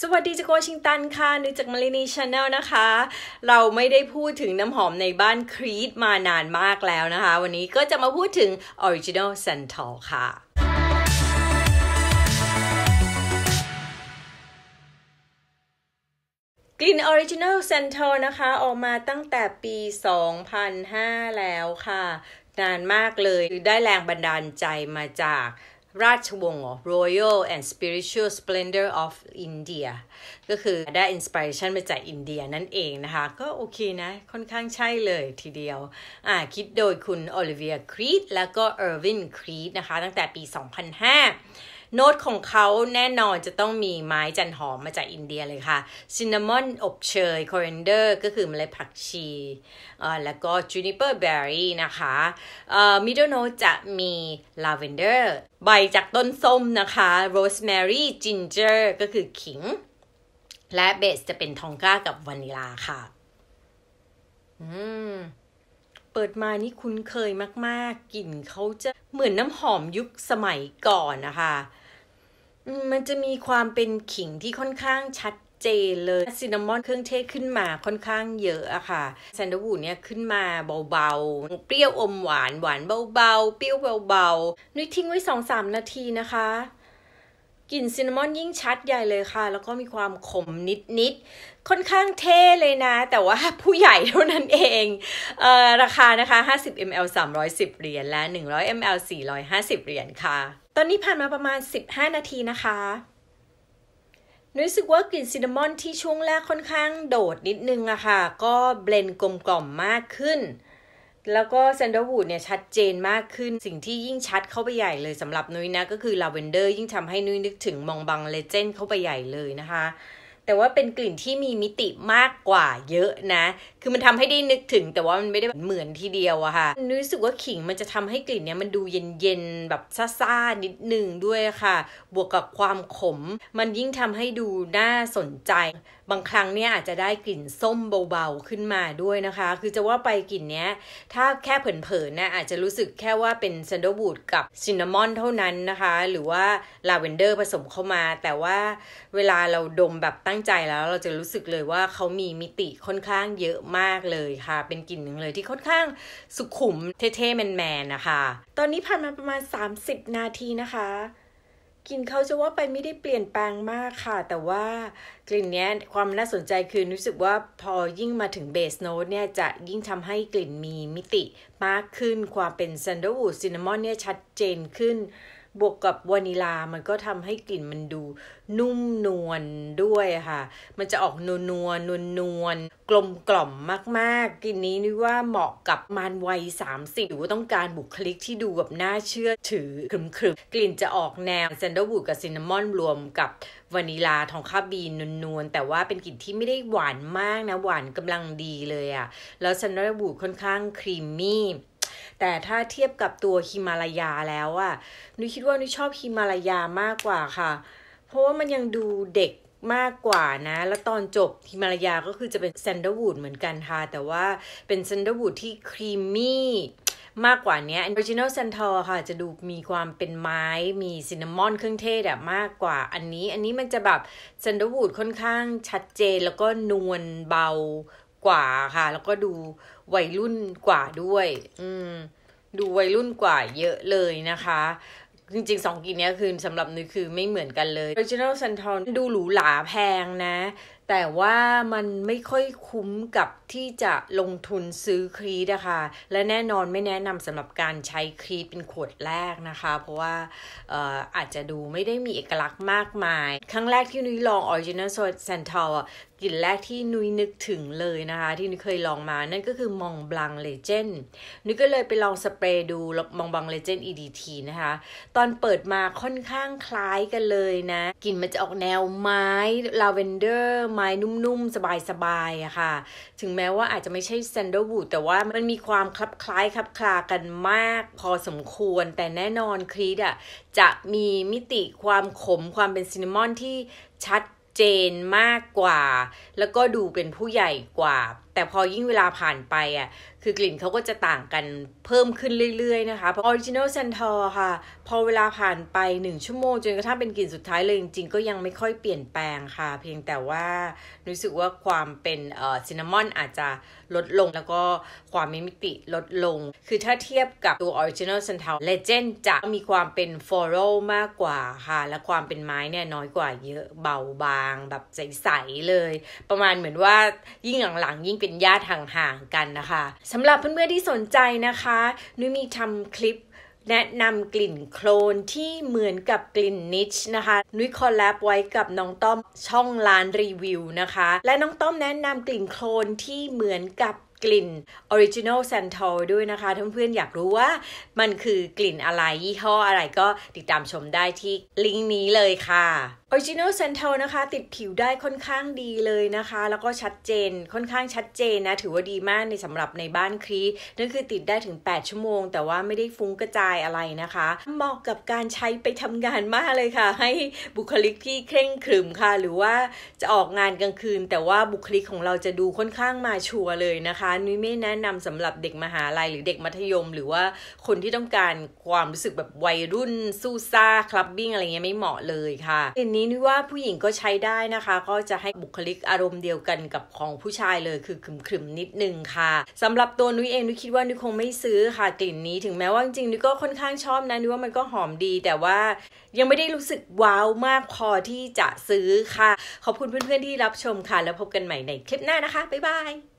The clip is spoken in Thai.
สวัสดีจากวอชิงตันค่ะนุยจากมารินีชาแนลนะคะ เราไม่ได้พูดถึงน้ำหอมในบ้านครีดมานานมากแล้วนะคะ วันนี้ก็จะมาพูดถึงออริจินอลเซนทอลค่ะ กลิ่นออริจินอลเซนทอลนะคะ ออกมาตั้งแต่ปี 2005 แล้วค่ะ นานมากเลย ได้แรงบันดาลใจมาจากราชวงศ์ Royal and Spiritual Splendor of India ก็คือได้อินสปิเรชันมาจากอินเดียนั่นเองนะคะ ก็โอเคนะ ค่อนข้างใช่เลยทีเดียวอ่าคิดโดยคุณโอลิเวียครีตแล้วก็เออร์วินครีตนะคะตั้งแต่ปี 2005โน้ตของเขาแน่นอนจะต้องมีไม้จันหอมมาจากอินเดียเลยค่ะ ซินนามอนอบเชยคอเรนเดอร์ ก็คือเมล็ดผักชีแล้วก็จูนิเปอร์เบอร์รี่นะคะมิดเดิลโน้ตจะมีลาเวนเดอร์ ใบจากต้นส้มนะคะโรสแมรี่จินเจอร์ก็คือขิง และเบสจะเป็นทองก้ากับวานิลาค่ะ อืม เปิดมานี่คุ้นเคยมาก ๆกลิ่นเขาจะเหมือนน้ำหอมยุคสมัยก่อนนะคะมันจะมีความเป็นขิงที่ค่อนข้างชัดเจนเลย ซินนามอนเครื่องเทศขึ้นมาค่อนข้างเยอะอะค่ะแซนด์วูดเนี่ยขึ้นมาเบาๆ เปรี้ยวอมหวานหวานเบาๆ เปรี้ยวเบาๆนุ้ยทิ้งไว้สสองามนาทีนะคะกลิ่นซินนามอนยิ่งชัดใหญ่เลยค่ะ แล้วก็มีความขมนิดนิด ค่อนข้างเท่เลยนะ แต่ว่าผู้ใหญ่เท่านั้นเอง เออราคานะคะ 50 ml 310เหรียญ และ 100 ml 450เหรียญค่ะ ตอนนี้ผ่านมาประมาณ 15 นาทีนะคะ รู้สึกว่ากลิ่นซินนามอนที่ช่วงแรกค่อนข้างโดดนิดนึงอะค่ะ ก็เบลนกลมกล่อมมากขึ้นแล้วก็เซนเดอร์วูดเนี่ยชัดเจนมากขึ้น สิ่งที่ยิ่งชัดเข้าไปใหญ่เลยสำหรับนุ้ยนะก็คือลาเวนเดอร์ยิ่งทำให้นุ้ยนึกถึงมองบังเลเจนด์เข้าไปใหญ่เลยนะคะ แต่ว่าเป็นกลิ่นที่มีมิติมากกว่าเยอะนะ คือมันทำให้ได้นึกถึงแต่ว่ามันไม่ได้เหมือนทีเดียวอะค่ะนุ้ยรู้สึกว่าขิงมันจะทำให้กลิ่นเนี้ยมันดูเย็นๆ แบบ ซ่าๆนิดหนึ่งด้วยค่ะ บวกกับความขม มันยิ่งทำให้ดูน่าสนใจบางครั้งเนี่ยอาจจะได้กลิ่นส้มเบาๆ ขึ้นมาด้วยนะคะ คือจะว่าไปกลิ่นเนี้ย ถ้าแค่เผินๆนะอาจจะรู้สึกแค่ว่าเป็นซันเดอร์บูดกับซินนามอนเท่านั้นนะคะ หรือว่าลาเวนเดอร์ผสมเข้ามา แต่ว่าเวลาเราดมแบบตั้งใจแล้วเราจะรู้สึกเลยว่าเขามีมิติค่อนข้างเยอะมากเลยค่ะ เป็นกลิ่นหนึ่งเลยที่ค่อนข้างสุขุมเท่ๆ แมนๆนะคะ ตอนนี้ผ่านมาประมาณ30นาทีนะคะกลิ่นเขาจะว่าไปไม่ได้เปลี่ยนแปลงมากค่ะ แต่ว่ากลิ่นนี้ความน่าสนใจคือรู้สึกว่าพอยิ่งมาถึงเบสโนตเนี่ย จะยิ่งทำให้กลิ่นมีมิติมากขึ้นความเป็นซันเดอร์วูดซินนามอนเนี่ยชัดเจนขึ้นบวกกับวานิลา มันก็ทำให้กลิ่นมันดูนุ่มนวลด้วยค่ะ มันจะออกนวลนวลนวลนวลกลมกล่อมมากๆ กลิ่นนี้นี่ว่าเหมาะกับมานวัย30หรือว่าต้องการบุคลิกที่ดูแบบน่าเชื่อถือครึมครึนกลิ่นจะออกแนวแซนเด์วูดกับซินนามอนรวมกับวานิลาทองคาบีนนวลๆแต่ว่าเป็นกลิ่นที่ไม่ได้หวานมากนะหวานกำลังดีเลยอะ่ะแล้วซนเด์วูดค่อนข้างครีมมี่แต่ถ้าเทียบกับตัวฮิมาลายาแล้วอะนุ้ยคิดว่านุ้ยชอบฮิมาลายามากกว่าค่ะ เพราะว่ามันยังดูเด็กมากกว่านะ แล้วตอนจบฮิมาลายาก็คือจะเป็นแซนเดอร์วูดเหมือนกันค่ะ แต่ว่าเป็นแซนเดอร์วูดที่ครีมมี่มากกว่านี้ original centaur ค่ะ จะดูมีความเป็นไม้ มีซินนามอนเครื่องเทศอะมากกว่า อันนี้ อันนี้มันจะแบบ c น n d e r w o o d ค่อนข้างชัดเจนแล้วก็นวลเบากว่าค่ะแล้วก็ดูวัยรุ่นกว่าด้วย อืมดูวัยรุ่นกว่าเยอะเลยนะคะ จริงๆสองกีินนี้คือสำหรับนุ้ยคือไม่เหมือนกันเลย Original s a n t o n ดูหรูหราแพงนะ แต่ว่ามันไม่ค่อยคุ้มกับที่จะลงทุนซื้อครีดนะคะ และแน่นอนไม่แนะนำสำหรับการใช้ครีดเป็นขวดแรกนะคะ เพราะว่าอออาจจะดูไม่ได้มีเอกลักษณ์มากมาย ครั้งแรกที่นุ้ยลอง Original s a n t o n กลิ่นแรกที่นุยนึกถึงเลยนะคะ ที่นุยเคยลองมานั่นก็คือมองบลังเลเจนนุยก็เลยไปลองสเปรย์ดูมองบลังเลเจนอีดีทีนะคะ ตอนเปิดมาค่อนข้างคล้ายกันเลยนะ กลิ่นมันจะออกแนวไม้ ลาเวนเดอร์ ไม้นุ่มๆ สบายๆอะค่ะ ถึงแม้ว่าอาจจะไม่ใช่แซนเดลวูดแต่ว่ามันมีความคลับคล้าย คลับคลากันมาก พอสมควรแต่แน่นอนครีดอะจะมีมิติความขมความเป็นซินนามอนที่ชัดเจนมากกว่า แล้วก็ดูเป็นผู้ใหญ่กว่าแต่พอยิ่งเวลาผ่านไปอ่ะ คือกลิ่นเขาก็จะต่างกันเพิ่มขึ้นเรื่อย ๆ นะคะออริจินอลเซนทอร์ค่ะ พอเวลาผ่านไป 1 ชั่วโมง จนกระทั่งเป็นกลิ่นสุดท้ายเลย จริงๆก็ยังไม่ค่อยเปลี่ยนแปลงค่ะ เพียงแต่ว่ารู้สึกว่าความเป็นเอ่อซินนามอนอาจจะลดลงแล้วก็ความมีมิติลดลง คือถ้าเทียบกับตัวออริจินอลเซนทอร์เลเจนด์จะมีความเป็นฟอรัลมากกว่าค่ะและความเป็นไม้เนี่ยน้อยกว่าเยอะเบาบาง แบบใสๆเลย ประมาณเหมือนว่ายิ่งหลังๆยิ่งเป็น็นญาติห่างๆกันนะคะสำหรับเพื่อนๆที่สนใจนะคะนุ้ยมีทำคลิปแนะนำกลิ่นโคลนที่เหมือนกับกลิ่นนิชนะคะนุ้ยคอลแลบไว้กับน้องต้อมช่องร้านรีวิวนะคะและน้องต้อมแนะนำกลิ่นโคลนที่เหมือนกับกลิ่น Original s a n t ทลด้วยนะคะท่านเพื่อนอยากรู้ว่ามันคือกลิ่นอะไรยี่ห้ออะไรก็ติดตามชมได้ที่ลิงก์นี้เลยค่ะ Original s a n t ทลนะคะ ติดผิวได้ค่อนข้างดีเลยนะคะ แล้วก็ชัดเจนค่อนข้างชัดเจนนะ ถือว่าดีมากในสำหรับในบ้านครีนั่นคือติดได้ถึง 8 ชั่วโมง แต่ว่าไม่ได้ฟุ้งกระจายอะไรนะคะ เหมาะกับการใช้ไปทำงานมากเลยค่ะ ให้บุคลิกที่เคร่งครึมค่ะ หรือว่าจะออกงานกลางคืนแต่ว่าบุคลิกของเราจะดูค่อนข้างมาชัวร์เลยนะคะนุ้ยไม่แนะนำสำหรับเด็กมหาลัย หรือเด็กมัธยม หรือว่าคนที่ต้องการความรู้สึกแบบวัยรุ่นสู้ซ่าคลับบิ้งอะไรเงี้ยไม่เหมาะเลยค่ะเทรนนี้นุ้ยว่าผู้หญิงก็ใช้ได้นะคะ ก็จะให้บุคลิกอารมณ์เดียวกันกับของผู้ชายเลยคือขขึมนิดนึงค่ะ สำหรับตัวนุ้ยเองนุ้ยคิดว่านุ้ยคงไม่ซื้อค่ะกลิ่นนี้ถึงแม้ว่าจริงๆนุ้ยก็ค่อนข้างชอบนะนุ้ยว่ามันก็หอมดี แต่ว่ายังไม่ได้รู้สึกว้าวมากพอที่จะซื้อค่ะ ขอบคุณเพื่อนๆที่รับชมค่ะ แล้วพบกันใหม่ในคลิปหน้านะคะ บ๊ายบาย